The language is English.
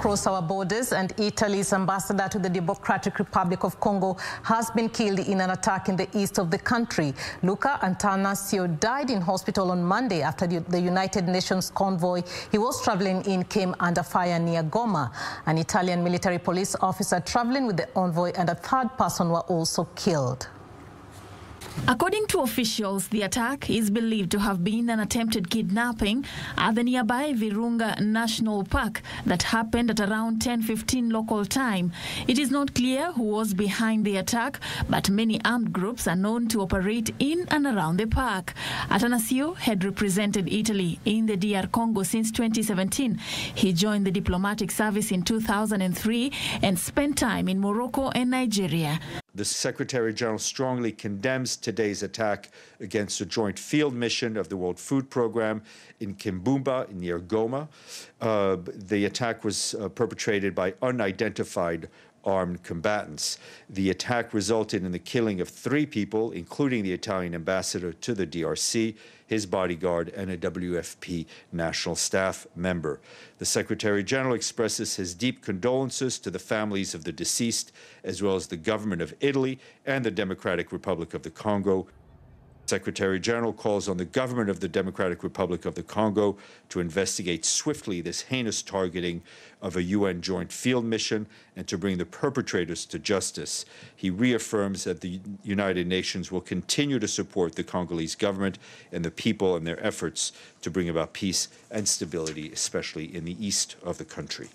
cross our borders and Italy's ambassador to the Democratic Republic of Congo has been killed in an attack in the east of the country. Luca Antanasio died in hospital on Monday after the United Nations convoy he was traveling in came under fire near Goma. An Italian military police officer traveling with the envoy and a third person were also killed. According to officials, the attack is believed to have been an attempted kidnapping at the nearby Virunga National Park that happened at around 10:15 local time. It is not clear who was behind the attack, but many armed groups are known to operate in and around the park. Atanasio had represented Italy in the DR Congo since 2017. He joined the diplomatic service in 2003 and spent time in Morocco and Nigeria. The Secretary General strongly condemns today's attack against the joint field mission of the World Food Program in Kimbumba, near Goma. Uh, the attack was uh, perpetrated by unidentified armed combatants. The attack resulted in the killing of three people, including the Italian ambassador to the DRC, his bodyguard, and a WFP national staff member. The Secretary General expresses his deep condolences to the families of the deceased, as well as the government of Italy and the Democratic Republic of the Congo. Secretary General calls on the government of the Democratic Republic of the Congo to investigate swiftly this heinous targeting of a UN joint field mission and to bring the perpetrators to justice. He reaffirms that the United Nations will continue to support the Congolese government and the people in their efforts to bring about peace and stability, especially in the east of the country.